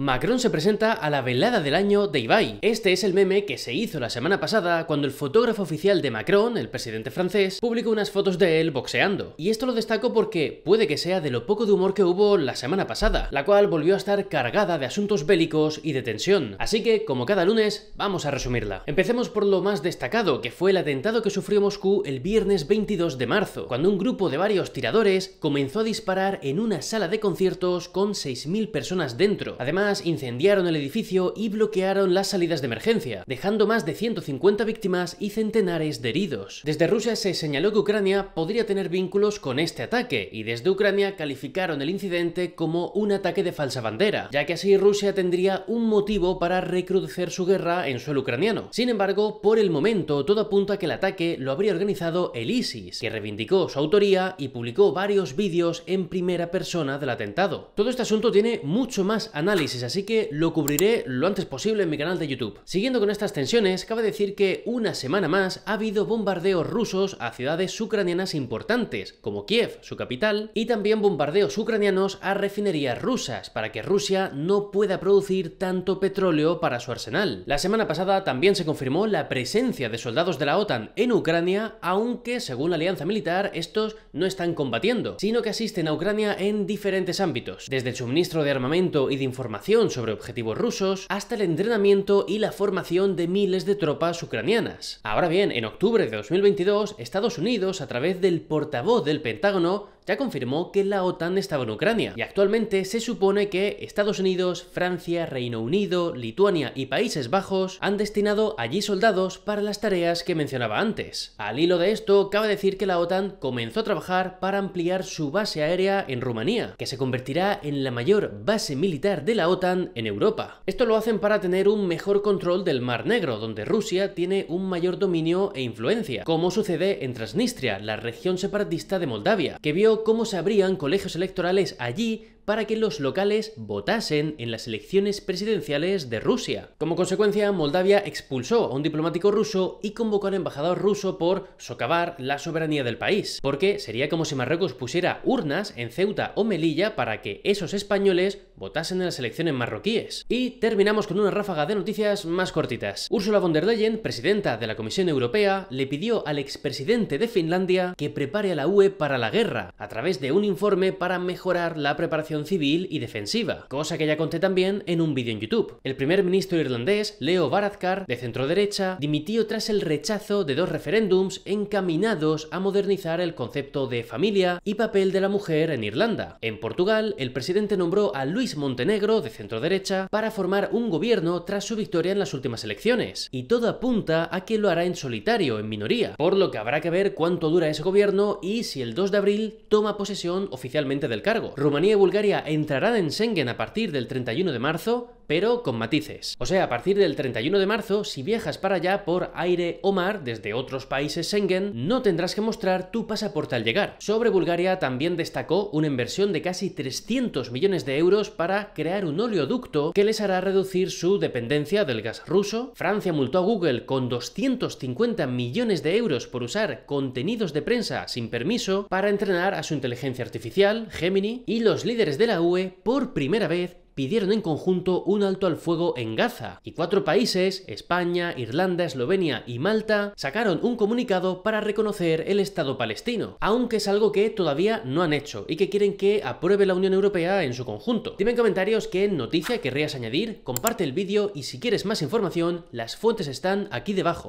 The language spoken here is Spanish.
Macron se presenta a la velada del año de Ibai. Este es el meme que se hizo la semana pasada cuando el fotógrafo oficial de Macron, el presidente francés, publicó unas fotos de él boxeando. Y esto lo destaco porque puede que sea de lo poco de humor que hubo la semana pasada, la cual volvió a estar cargada de asuntos bélicos y de tensión. Así que, como cada lunes, vamos a resumirla. Empecemos por lo más destacado, que fue el atentado que sufrió Moscú el viernes 22 de marzo, cuando un grupo de varios tiradores comenzó a disparar en una sala de conciertos con 6.000 personas dentro. Además, incendiaron el edificio y bloquearon las salidas de emergencia, dejando más de 150 víctimas y centenares de heridos. Desde Rusia se señaló que Ucrania podría tener vínculos con este ataque, y desde Ucrania calificaron el incidente como un ataque de falsa bandera, ya que así Rusia tendría un motivo para recrudecer su guerra en suelo ucraniano. Sin embargo, por el momento todo apunta a que el ataque lo habría organizado el ISIS, que reivindicó su autoría y publicó varios vídeos en primera persona del atentado. Todo este asunto tiene mucho más análisis así que lo cubriré lo antes posible en mi canal de YouTube. Siguiendo con estas tensiones, cabe decir que una semana más ha habido bombardeos rusos a ciudades ucranianas importantes, como Kiev, su capital, y también bombardeos ucranianos a refinerías rusas, para que Rusia no pueda producir tanto petróleo para su arsenal. La semana pasada también se confirmó la presencia de soldados de la OTAN en Ucrania, aunque, según la alianza militar, estos no están combatiendo, sino que asisten a Ucrania en diferentes ámbitos, desde el suministro de armamento y de información sobre objetivos rusos, hasta el entrenamiento y la formación de miles de tropas ucranianas. Ahora bien, en octubre de 2022, Estados Unidos, a través del portavoz del Pentágono, ya confirmó que la OTAN estaba en Ucrania y actualmente se supone que Estados Unidos, Francia, Reino Unido, Lituania y Países Bajos han destinado allí soldados para las tareas que mencionaba antes. Al hilo de esto, cabe decir que la OTAN comenzó a trabajar para ampliar su base aérea en Rumanía, que se convertirá en la mayor base militar de la OTAN en Europa. Esto lo hacen para tener un mejor control del Mar Negro, donde Rusia tiene un mayor dominio e influencia, como sucede en Transnistria, la región separatista de Moldavia, que vio cómo se abrían colegios electorales allí para que los locales votasen en las elecciones presidenciales de Rusia. Como consecuencia, Moldavia expulsó a un diplomático ruso y convocó al embajador ruso por socavar la soberanía del país, porque sería como si Marruecos pusiera urnas en Ceuta o Melilla para que esos españoles votasen en las elecciones marroquíes. Y terminamos con una ráfaga de noticias más cortitas. Ursula von der Leyen, presidenta de la Comisión Europea, le pidió al expresidente de Finlandia que prepare a la UE para la guerra, a través de un informe para mejorar la preparación civil y defensiva, cosa que ya conté también en un vídeo en YouTube. El primer ministro irlandés, Leo Varadkar, de centro derecha, dimitió tras el rechazo de dos referéndums encaminados a modernizar el concepto de familia y papel de la mujer en Irlanda. En Portugal, el presidente nombró a Luis Montenegro, de centro derecha, para formar un gobierno tras su victoria en las últimas elecciones, y todo apunta a que lo hará en solitario, en minoría, por lo que habrá que ver cuánto dura ese gobierno y si el 2 de abril toma posesión oficialmente del cargo. Rumanía y Bulgaria entrará en Schengen a partir del 31 de marzo, pero con matices. O sea, a partir del 31 de marzo, si viajas para allá por aire o mar desde otros países Schengen, no tendrás que mostrar tu pasaporte al llegar. Sobre Bulgaria también destacó una inversión de casi 300 millones de euros para crear un oleoducto que les hará reducir su dependencia del gas ruso. Francia multó a Google con 250 millones de euros por usar contenidos de prensa sin permiso para entrenar a su inteligencia artificial, Gemini, y los líderes de la UE por primera vez pidieron en conjunto un alto al fuego en Gaza, y cuatro países, España, Irlanda, Eslovenia y Malta, sacaron un comunicado para reconocer el Estado palestino, aunque es algo que todavía no han hecho y que quieren que apruebe la Unión Europea en su conjunto. Dime en comentarios qué noticia querrías añadir, comparte el vídeo y si quieres más información, las fuentes están aquí debajo.